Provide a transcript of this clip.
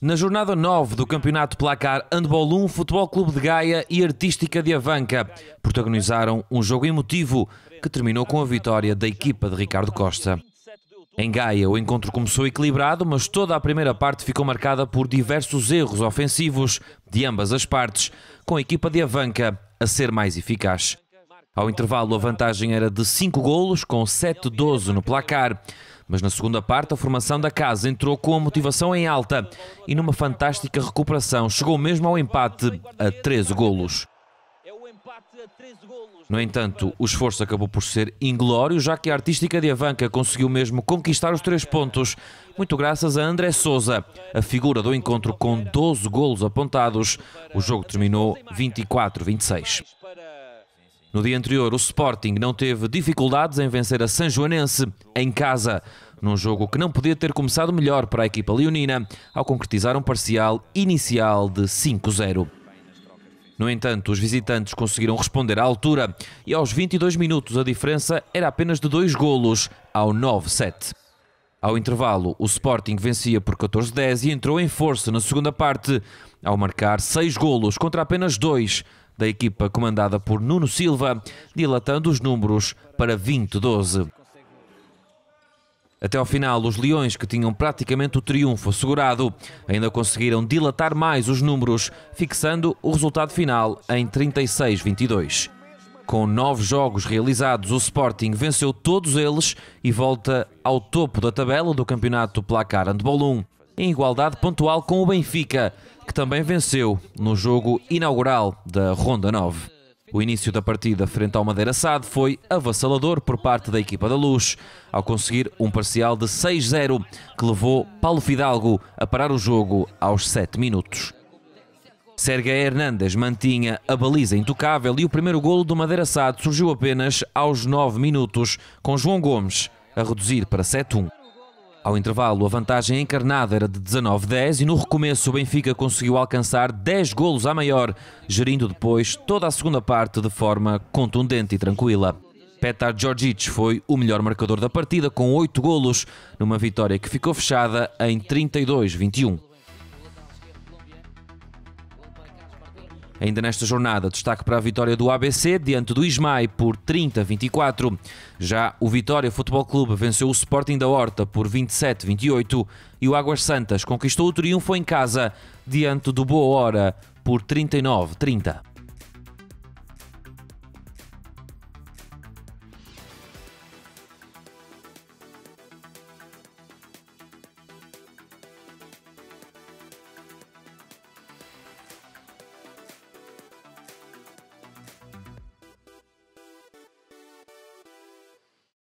Na jornada 9 do Campeonato Placar Handball 1, Futebol Clube de Gaia e Artística de Avanca protagonizaram um jogo emotivo que terminou com a vitória da equipa de Ricardo Costa. Em Gaia, o encontro começou equilibrado, mas toda a primeira parte ficou marcada por diversos erros ofensivos de ambas as partes, com a equipa de Avanca a ser mais eficaz. Ao intervalo, a vantagem era de 5 golos, com 7-12 no placar. Mas na segunda parte, a formação da casa entrou com a motivação em alta e numa fantástica recuperação chegou mesmo ao empate a 13 golos. No entanto, o esforço acabou por ser inglório, já que a artística de Avanca conseguiu mesmo conquistar os três pontos, muito graças a André Souza, a figura do encontro com 12 golos apontados. O jogo terminou 24-26. No dia anterior, o Sporting não teve dificuldades em vencer a San Joanense em casa, num jogo que não podia ter começado melhor para a equipa leonina, ao concretizar um parcial inicial de 5-0. No entanto, os visitantes conseguiram responder à altura e aos 22 minutos a diferença era apenas de dois golos, ao 9-7. Ao intervalo, o Sporting vencia por 14-10 e entrou em força na segunda parte, ao marcar seis golos contra apenas dois da equipa comandada por Nuno Silva, dilatando os números para 20-12. Até ao final, os Leões, que tinham praticamente o triunfo assegurado, ainda conseguiram dilatar mais os números, fixando o resultado final em 36-22. Com nove jogos realizados, o Sporting venceu todos eles e volta ao topo da tabela do campeonato Placar Handball 1, em igualdade pontual com o Benfica, que também venceu no jogo inaugural da Ronda 9. O início da partida frente ao Madeira SAD foi avassalador por parte da equipa da Luz, ao conseguir um parcial de 6-0, que levou Paulo Fidalgo a parar o jogo aos 7 minutos. Sérgio Hernandes mantinha a baliza intocável e o primeiro golo do Madeira SAD surgiu apenas aos 9 minutos, com João Gomes a reduzir para 7-1. Ao intervalo, a vantagem encarnada era de 19-10 e no recomeço o Benfica conseguiu alcançar 10 golos à maior, gerindo depois toda a segunda parte de forma contundente e tranquila. Petar Georgic foi o melhor marcador da partida com 8 golos, numa vitória que ficou fechada em 32-21. Ainda nesta jornada, destaque para a vitória do ABC diante do Ismael por 30-24. Já o Vitória Futebol Clube venceu o Sporting da Horta por 27-28 e o Águas Santas conquistou o triunfo em casa diante do Boa Hora por 39-30.